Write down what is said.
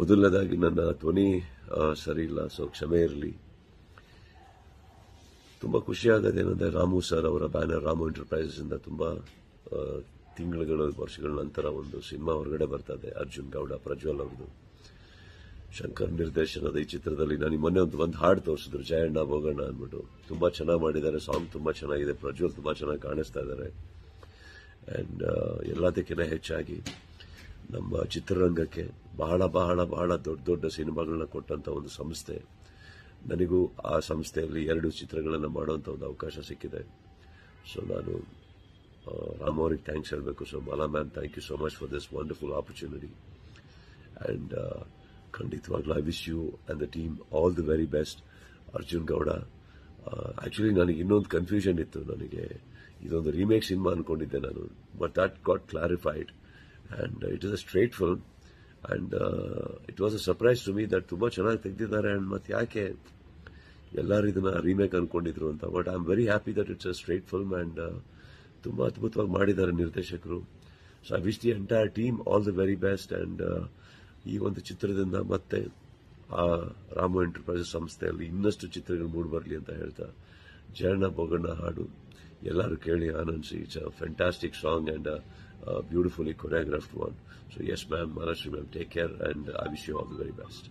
ಮೊದಲನೇದಾಗಿ ನನ್ನ ಧ್ವನಿ ಸರಿ ಇಲ್ಲ ಸೊ ಕ್ಷಮೆ ಇರಲಿ ತುಂಬ ಖುಷಿಯಾಗೋದೇನೆಂದರೆ ರಾಮು ಸರ್ ಅವರ ಬ್ಯಾನರ್ ರಾಮು ಇಂದ ತುಂಬ ತಿಂಗಳುಗಳ ವರ್ಷಗಳ ನಂತರ ಒಂದು ಸಿನಿಮಾ ಹೊರಗಡೆ ಬರ್ತದೆ ಅರ್ಜುನ್ ಗೌಡ ಪ್ರಜ್ವಲ್ ಅವರದು ಶಂಕರ್ ನಿರ್ದೇಶನದ ಈ ಚಿತ್ರದಲ್ಲಿ ನಾನು ಮೊನ್ನೆ ಒಂದು ಒಂದು ಹಾಡು ತೋರಿಸಿದ್ರು ಜಯಣ್ಣ ಬೋಗಣ್ಣ ಅಂದ್ಬಿಟ್ಟು ತುಂಬ ಚೆನ್ನಾಗಿ ಮಾಡಿದ್ದಾರೆ ಸಾಂಗ್ ತುಂಬ ಚೆನ್ನಾಗಿದೆ ಪ್ರಜ್ವಲ್ ತುಂಬ ಚೆನ್ನಾಗಿ ಕಾಣಿಸ್ತಾ ಇದ್ದಾರೆ ಆ್ಯಂಡ್ ಎಲ್ಲದಕ್ಕಿಂತ ಹೆಚ್ಚಾಗಿ ನಮ್ಮ ಚಿತ್ರರಂಗಕ್ಕೆ ಬಹಳ ಬಹಳ ಬಹಳ ದೊಡ್ಡ ದೊಡ್ಡ ಸಿನಿಮಾಗಳನ್ನ ಕೊಟ್ಟಂತ ಒಂದು ಸಂಸ್ಥೆ ನನಗೂ ಆ ಸಂಸ್ಥೆಯಲ್ಲಿ ಎರಡು ಚಿತ್ರಗಳನ್ನು ಮಾಡುವಂಥ ಒಂದು ಅವಕಾಶ ಸಿಕ್ಕಿದೆ ಸೊ ನಾನು ರಾಮ್ ಅವ್ರಿಗೆ ಥ್ಯಾಂಕ್ಸ್ ಹೇಳಬೇಕು so Mala ma'am thank you so much for this wonderful opportunity and ಖಂಡಿತವಾಗ್ಲೂ I wish you and the team all the very best Arjun Gowda actually ನನಗೆ ಇನ್ನೊಂದು ಕನ್ಫ್ಯೂಷನ್ ಇತ್ತು ನನಗೆ ಇದೊಂದು ರೀಮೇಕ್ ಸಿನಿಮಾ ಅಂದ್ಕೊಂಡಿದ್ದೆ ನಾನು but that got clarified and it is a straight film and it uh, was a surprise to me that ತುಂಬ ಚೆನ್ನಾಗಿ ತೆಗೆದಿದ್ದಾರೆ ಆ್ಯಂಡ್ ಮತ್ತು ಯಾಕೆ ಎಲ್ಲರೂ ಇದನ್ನು ರೀಮೇಕ್ ಅಂದ್ಕೊಂಡಿದ್ರು ಅಂತ but I am very happy that it's a straight film and ತುಂಬ ಅದ್ಭುತವಾಗಿ ಮಾಡಿದ್ದಾರೆ ನಿರ್ದೇಶಕರು so I wish entire team all the very best and ಈ ಒಂದು ಚಿತ್ರದಿಂದ ಮತ್ತೆ ಆ ರಾಮು ಎಂಟರ್ಪ್ರೈಸಸ್ ಸಂಸ್ಥೆಯಲ್ಲಿ ಇನ್ನಷ್ಟು ಚಿತ್ರಗಳು ಮೂಡಿ ಅಂತ ಹೇಳ್ತಾ Jana Boganda Hadu. Yellar Kelly Anansi. It's a fantastic song and a, beautifully choreographed one. So, yes, ma'am, Manashri, ma'am, take care and I wish you all the very best.